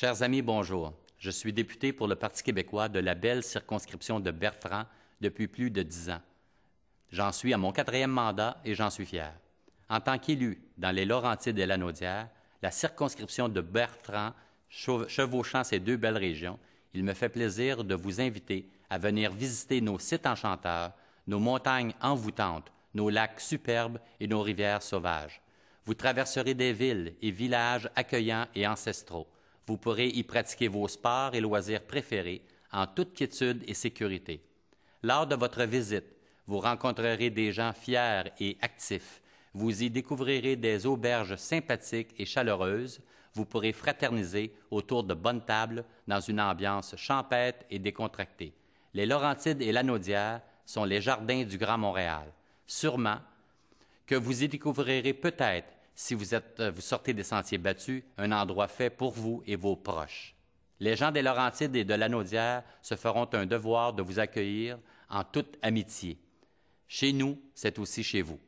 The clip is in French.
Chers amis, bonjour. Je suis député pour le Parti québécois de la belle circonscription de Bertrand depuis plus de dix ans. J'en suis à mon quatrième mandat et j'en suis fier. En tant qu'élu dans les Laurentides et la la circonscription de Bertrand chevauchant ces deux belles régions, il me fait plaisir de vous inviter à venir visiter nos sites enchanteurs, nos montagnes envoûtantes, nos lacs superbes et nos rivières sauvages. Vous traverserez des villes et villages accueillants et ancestraux. Vous pourrez y pratiquer vos sports et loisirs préférés en toute quiétude et sécurité. Lors de votre visite, vous rencontrerez des gens fiers et actifs. Vous y découvrirez des auberges sympathiques et chaleureuses. Vous pourrez fraterniser autour de bonnes tables dans une ambiance champêtre et décontractée. Les Laurentides et Lanaudière sont les jardins du Grand Montréal. Sûrement que vous y découvrirez peut-être si euh, vous, sortez des sentiers battus, un endroit fait pour vous et vos proches. Les gens des Laurentides et de Lanaudière se feront un devoir de vous accueillir en toute amitié. Chez nous, c'est aussi chez vous.